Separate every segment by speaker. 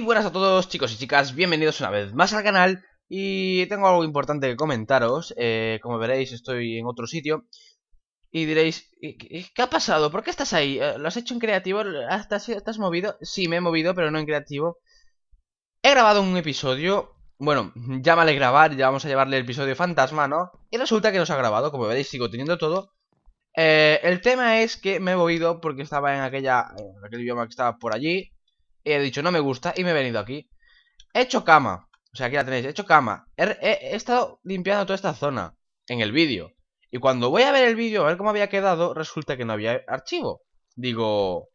Speaker 1: buenas a todos chicos y chicas, bienvenidos una vez más al canal Y tengo algo importante que comentaros eh, Como veréis estoy en otro sitio Y diréis, ¿qué ha pasado? ¿Por qué estás ahí? Eh, ¿Lo has hecho en creativo? ¿Estás, estás movido? Sí, me he movido, pero no en creativo He grabado un episodio bueno, ya vale grabar, ya vamos a llevarle el episodio fantasma, ¿no? Y resulta que nos ha grabado, como veréis sigo teniendo todo eh, El tema es que me he movido porque estaba en aquella en aquel idioma que estaba por allí he dicho, no me gusta y me he venido aquí. He hecho cama. O sea, aquí la tenéis, he hecho cama. He, estado limpiando toda esta zona en el vídeo. Y cuando voy a ver el vídeo, a ver cómo había quedado, resulta que no había archivo. Digo,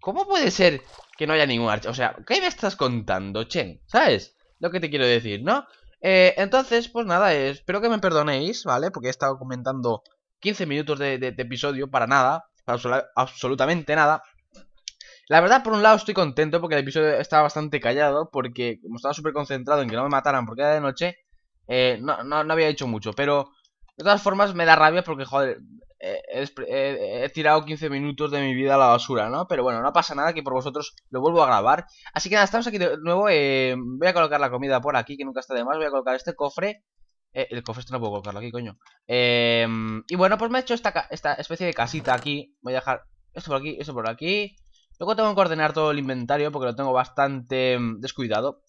Speaker 1: ¿cómo puede ser que no haya ningún archivo? O sea, ¿qué me estás contando, Chen? ¿Sabes? Lo que te quiero decir, ¿no? Eh, entonces, pues nada, espero que me perdonéis, ¿vale? Porque he estado comentando 15 minutos de, de episodio para nada, para absolutamente nada. La verdad, por un lado estoy contento porque el episodio estaba bastante callado, porque como estaba súper concentrado en que no me mataran porque era de noche, eh, no, no, había hecho mucho. Pero de todas formas me da rabia porque, joder, eh, he tirado 15 minutos de mi vida a la basura, ¿no? Pero bueno, no pasa nada que por vosotros lo vuelvo a grabar. Así que nada, estamos aquí de nuevo. Eh, voy a colocar la comida por aquí, que nunca está de más. Voy a colocar este cofre. el cofre este no puedo colocarlo aquí, coño. y bueno, pues me he hecho esta, esta especie de casita aquí. Voy a dejar esto por aquí, esto por aquí. Luego tengo que ordenar todo el inventario porque lo tengo bastante mm, descuidado.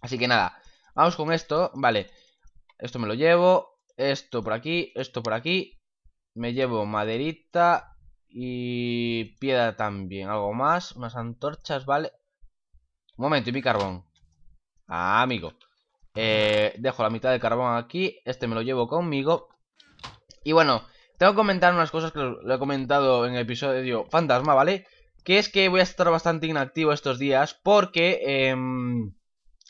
Speaker 1: Así que nada, vamos con esto. Vale, esto me lo llevo, esto por aquí, esto por aquí. Me llevo maderita y piedra también. Algo más, unas antorchas, vale. Un momento, y mi carbón. Ah, amigo. Eh, dejo la mitad de carbón aquí. Este me lo llevo conmigo. Y bueno, tengo que comentar unas cosas que lo he comentado en el episodio Fantasma, ¿vale? que es que voy a estar bastante inactivo estos días porque em,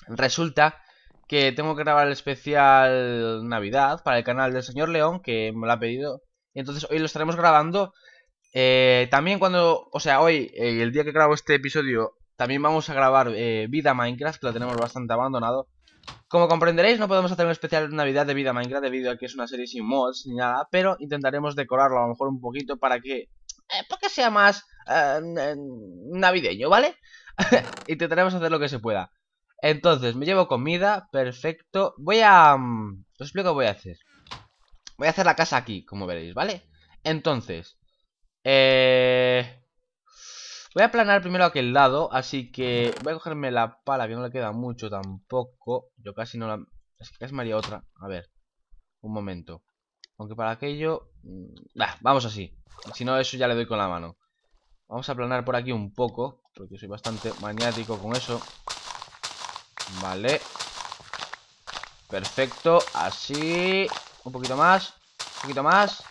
Speaker 1: resulta que tengo que grabar el especial Navidad para el canal del señor León, que me lo ha pedido. Y entonces hoy lo estaremos grabando. Eh, también cuando, o sea, hoy, eh, el día que grabo este episodio, también vamos a grabar eh, Vida Minecraft, que lo tenemos bastante abandonado. Como comprenderéis, no podemos hacer un especial Navidad de Vida Minecraft debido a que es una serie sin mods ni nada, pero intentaremos decorarlo a lo mejor un poquito para que eh, Porque sea más eh, navideño, ¿vale? y Intentaremos hacer lo que se pueda. Entonces, me llevo comida, perfecto. Voy a... Mm, os explico qué voy a hacer. Voy a hacer la casa aquí, como veréis, ¿vale? Entonces, eh, Voy a planear primero aquel lado, así que voy a cogerme la pala, que no le queda mucho tampoco. Yo casi no la... Es que casi me haría otra. A ver, un momento. Aunque para aquello... Mm, bah, vamos así. Si no, eso ya le doy con la mano. Vamos a planar por aquí un poco. Porque soy bastante maniático con eso. Vale. Perfecto. Así. Un poquito más. Un poquito más.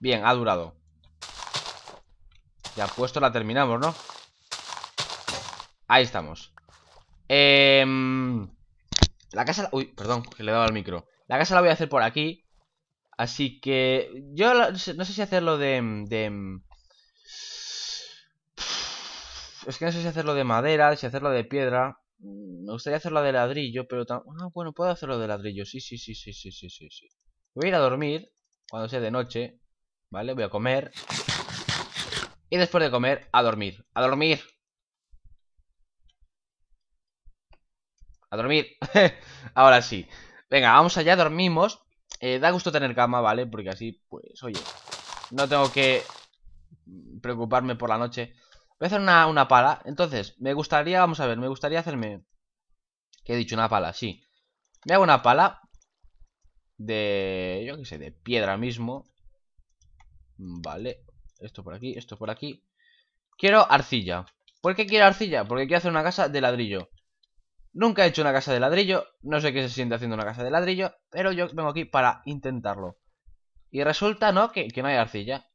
Speaker 1: Bien, ha durado. Ya puesto la terminamos, ¿no? Ahí estamos. Em, la casa... Uy, perdón, que le he dado al micro. La casa la voy a hacer por aquí. Así que yo no sé, si hacerlo de, mm, mm, Es que no sé si hacerlo de madera, si hacerlo de piedra. Mm, me gustaría hacerlo de ladrillo, pero... Ah, bueno, puedo hacerlo de ladrillo. Sí, sí, sí, sí, sí, sí, sí, sí. Voy a ir a dormir cuando sea de noche. ¿Vale? Voy a comer. Y después de comer, a dormir. ¡A dormir! A dormir. Ahora sí. Venga, vamos allá, dormimos. Eh, da gusto tener cama, ¿vale? Porque así, pues, oye, no tengo que preocuparme por la noche. Voy a hacer una, una pala. Entonces, me gustaría, vamos a ver, me gustaría hacerme... ¿Qué he dicho? Una pala, sí. Me hago una pala de, yo qué sé, de piedra mismo. Vale, esto por aquí, esto por aquí. Quiero arcilla. ¿Por qué quiero arcilla? Porque quiero hacer una casa de ladrillo. Nunca he hecho una casa de ladrillo, no sé qué se siente haciendo una casa de ladrillo, pero yo vengo aquí para intentarlo. Y resulta, ¿no? Que, no hay arcilla.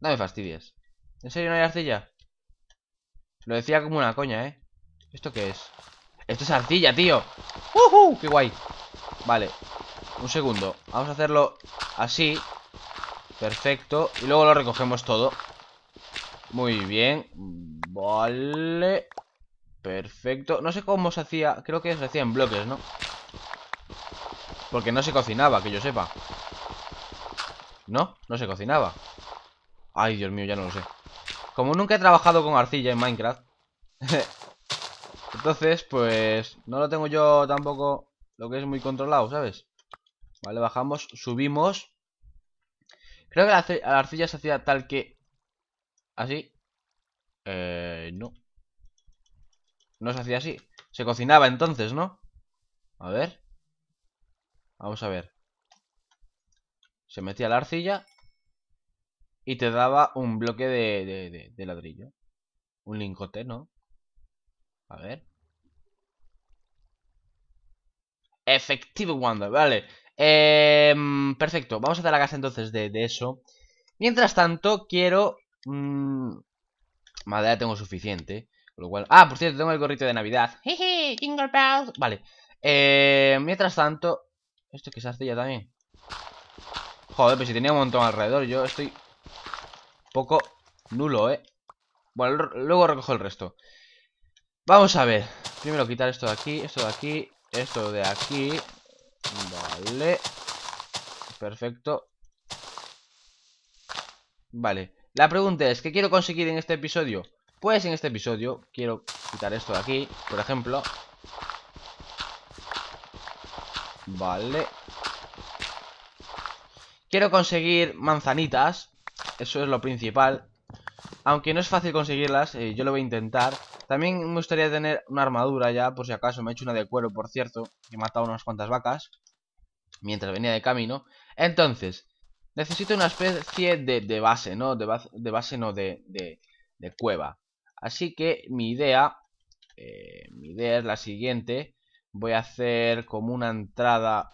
Speaker 1: No me fastidies. ¿En serio no hay arcilla? Lo decía como una coña, ¿eh? ¿Esto qué es? Esto es arcilla, tío ¡Uh ¡Qué guay! Vale Un segundo Vamos a hacerlo así Perfecto Y luego lo recogemos todo Muy bien Vale Perfecto. No sé cómo se hacía... Creo que se hacía en bloques, ¿no? Porque no se cocinaba, que yo sepa. ¿No? No se cocinaba. Ay, Dios mío, ya no lo sé. Como nunca he trabajado con arcilla en Minecraft. entonces, pues... No lo tengo yo tampoco... Lo que es muy controlado, ¿sabes? Vale, bajamos, subimos. Creo que la, arcilla se hacía tal que... Así. Eh, no. No se hacía así. Se cocinaba entonces, ¿no? A ver. Vamos a ver. Se metía la arcilla. Y te daba un bloque de, de, de, ladrillo. Un lingote, ¿no? A ver. Efectivo Wonder, vale. Em, perfecto, vamos a hacer la casa entonces de, de eso. Mientras tanto, quiero... Mmm, madera tengo suficiente lo cual... Ah, por cierto, tengo el gorrito de Navidad. Jeje, Jingle Bells. Vale. Eh, mientras tanto... Esto que se hace ya también. Joder, pues si tenía un montón alrededor. Yo estoy... Un poco nulo, ¿eh? Bueno, luego recojo el resto. Vamos a ver. Primero quitar esto de aquí, esto de aquí, esto de aquí. Vale. Perfecto. Vale. La pregunta es, ¿qué quiero conseguir en este episodio? Pues en este episodio quiero quitar esto de aquí, por ejemplo. Vale. Quiero conseguir manzanitas. Eso es lo principal. Aunque no es fácil conseguirlas, eh, yo lo voy a intentar. También me gustaría tener una armadura ya, por si acaso. Me he hecho una de cuero, por cierto. he matado unas cuantas vacas. Mientras venía de camino. Entonces, necesito una especie de, de base, ¿no? De, base, de base, no, de, de, cueva. Así que mi idea, eh, mi idea es la siguiente. Voy a hacer como una entrada,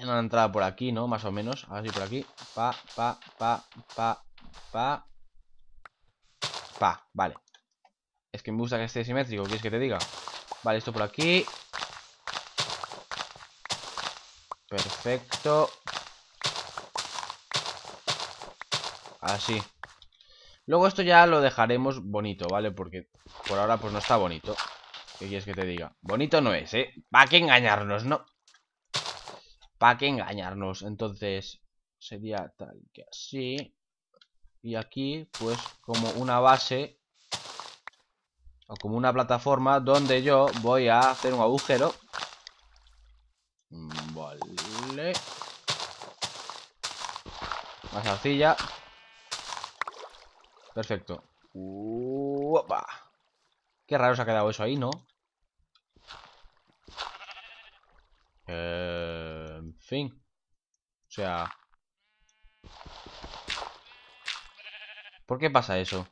Speaker 1: una entrada por aquí, ¿no? Más o menos, así por aquí. Pa, pa, pa, pa, pa, pa, vale. Es que me gusta que esté simétrico, ¿quieres que te diga? Vale, esto por aquí. Perfecto. Así. Luego esto ya lo dejaremos bonito, ¿vale? Porque por ahora pues no está bonito. ¿Qué quieres que te diga? Bonito no es, ¿eh? ¿Para qué engañarnos, no? ¿Para qué engañarnos? Entonces sería tal que así. Y aquí pues como una base o como una plataforma donde yo voy a hacer un agujero. Vale. Más arcilla. Perfecto. Uh, qué raro se ha quedado eso ahí, ¿no? Eh, en fin. O sea... ¿Por qué pasa eso?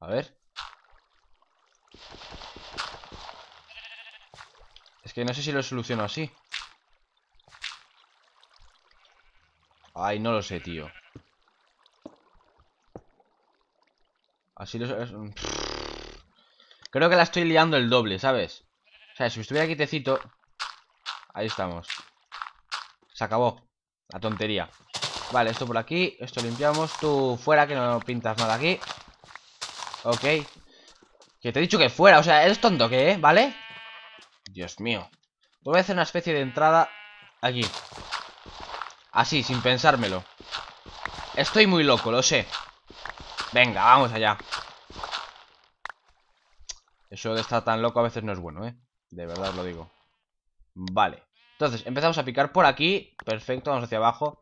Speaker 1: A ver. Es que no sé si lo soluciono así. Ay, no lo sé, tío. Creo que la estoy liando el doble, ¿sabes? O sea, si estuviera quitecito... Ahí estamos. Se acabó. La tontería. Vale, esto por aquí. Esto limpiamos. Tú fuera, que no pintas nada aquí. Ok. Que te he dicho que fuera. O sea, eres tonto, ¿eh? ¿Vale? Dios mío. Voy a hacer una especie de entrada aquí. Así, sin pensármelo. Estoy muy loco, lo sé. Venga, vamos allá. Eso de estar tan loco a veces no es bueno, ¿eh? De verdad lo digo. Vale. Entonces, empezamos a picar por aquí. Perfecto, vamos hacia abajo.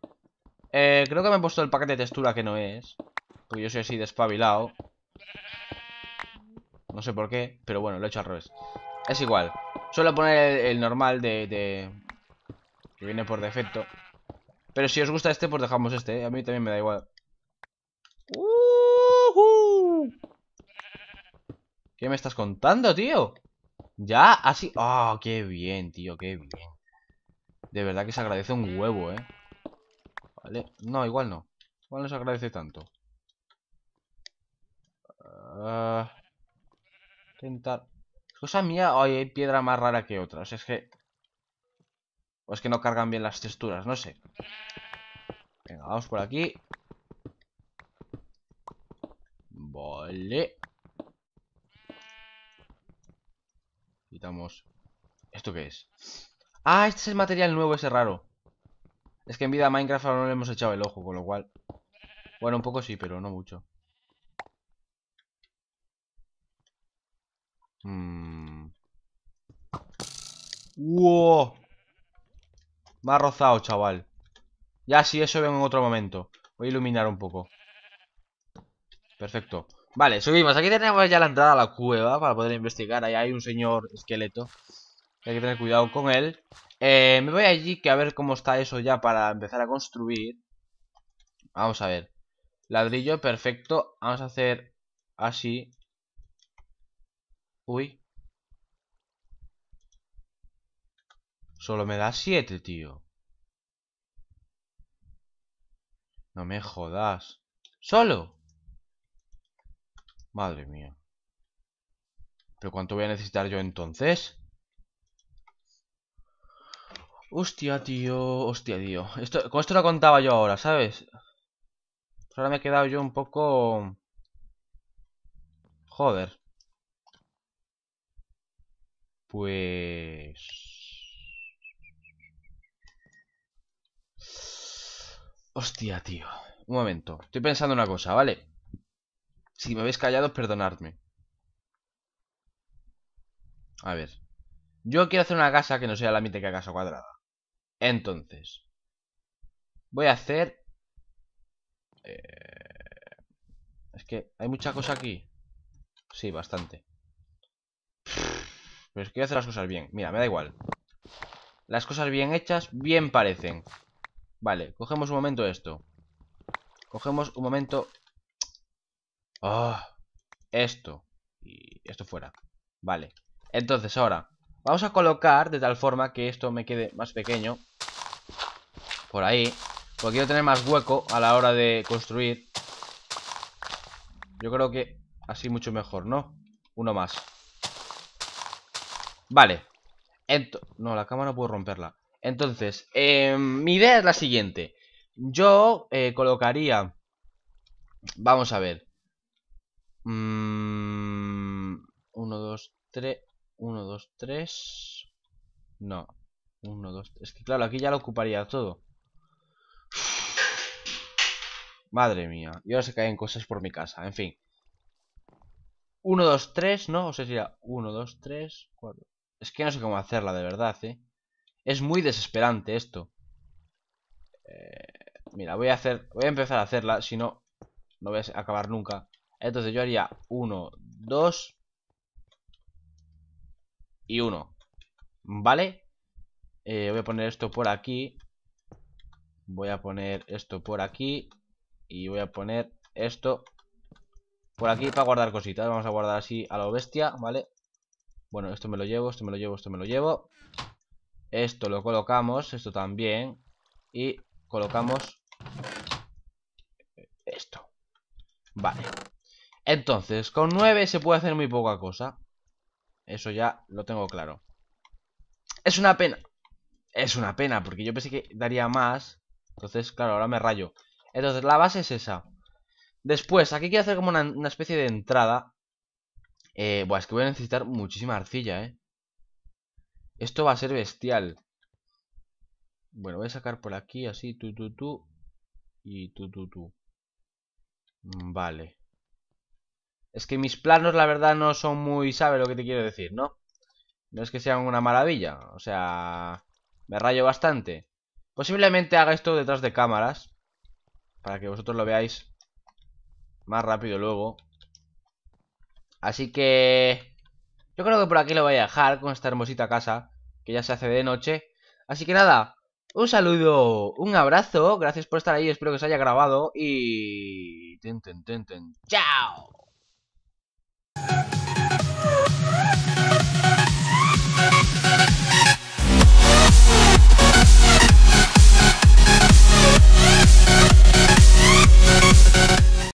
Speaker 1: Eh, creo que me he puesto el paquete de textura que no es. Porque yo soy así despabilado. No sé por qué, pero bueno, lo he hecho al revés. Es igual. Suelo poner el, normal de, de, Que viene por defecto. Pero si os gusta este, pues dejamos este. ¿eh? A mí también me da igual. ¿Qué me estás contando, tío? Ya, así... ¡Oh, qué bien, tío! ¡Qué bien! De verdad que se agradece un huevo, ¿eh? Vale. No, igual no. Igual no se agradece tanto. Ah. Intentar Tentar... Cosa mía, hay piedra más rara que otras es que... O es que no cargan bien las texturas, no sé. Venga, vamos por aquí. Vale. Quitamos... ¿Esto qué es? ¡Ah! Este es el material nuevo, ese raro. Es que en vida Minecraft no le hemos echado el ojo, con lo cual... Bueno, un poco sí, pero no mucho. más mm. ¡Wow! Me ha rozado, chaval. Ya, sí eso veo en otro momento. Voy a iluminar un poco. Perfecto. Vale, subimos. Aquí tenemos ya la entrada a la cueva para poder investigar. Ahí hay un señor esqueleto. Hay que tener cuidado con él. Eh, me voy allí que a ver cómo está eso ya para empezar a construir. Vamos a ver. Ladrillo, perfecto. Vamos a hacer así. Uy. Solo me da 7, tío. No me jodas. ¿Solo? Madre mía. ¿Pero cuánto voy a necesitar yo entonces? Hostia, tío. Hostia, tío. Esto, con esto lo contaba yo ahora, ¿sabes? Ahora me he quedado yo un poco... Joder. Pues... Hostia, tío. Un momento. Estoy pensando una cosa, ¿vale? Si me habéis callado, perdonadme. A ver. Yo quiero hacer una casa que no sea la mítica casa cuadrada. Entonces. Voy a hacer... Eh, es que hay mucha cosa aquí. Sí, bastante. Pero es que voy a hacer las cosas bien. Mira, me da igual. Las cosas bien hechas, bien parecen. Vale, cogemos un momento esto. Cogemos un momento Ah, esto. Y esto fuera. Vale. Entonces ahora, vamos a colocar de tal forma que esto me quede más pequeño. Por ahí. Porque quiero tener más hueco a la hora de construir. Yo creo que así mucho mejor, ¿no? Uno más. Vale. no, la cámara no puedo romperla. Entonces, em, mi idea es la siguiente. Yo eh, colocaría... Vamos a ver. 1, 2, 3. 1, 2, 3. No. 1, 2, Es que claro, aquí ya lo ocuparía todo. Madre mía. Y ahora se caen cosas por mi casa. En fin. 1, 2, 3, ¿no? O sea, sería 1, 2, 3, 4. Es que no sé cómo hacerla, de verdad, ¿eh? Es muy desesperante esto. Eh, mira, voy a hacer... Voy a empezar a hacerla, si no... No voy a acabar nunca. Entonces yo haría 1, 2 y 1. ¿Vale? Eh, voy a poner esto por aquí. Voy a poner esto por aquí. Y voy a poner esto por aquí para guardar cositas. Vamos a guardar así a la bestia, ¿vale? Bueno, esto me lo llevo, esto me lo llevo, esto me lo llevo. Esto lo colocamos, esto también. Y colocamos esto. Vale. Entonces, con 9 se puede hacer muy poca cosa. Eso ya lo tengo claro. Es una pena. Es una pena, porque yo pensé que daría más. Entonces, claro, ahora me rayo. Entonces, la base es esa. Después, aquí quiero hacer como una, especie de entrada. Eh, buah, es que voy a necesitar muchísima arcilla, ¿eh? Esto va a ser bestial. Bueno, voy a sacar por aquí, así, tú, tú, tú. Y tú, tú, tú. Vale. Es que mis planos, la verdad, no son muy... sabe lo que te quiero decir, no? No es que sean una maravilla. O sea... Me rayo bastante. Posiblemente haga esto detrás de cámaras. Para que vosotros lo veáis más rápido luego. Así que... Yo creo que por aquí lo voy a dejar con esta hermosita casa. Que ya se hace de noche. Así que nada. Un saludo, un abrazo. Gracias por estar ahí. Espero que os haya grabado. Y... Ten, ten, ¡Chao!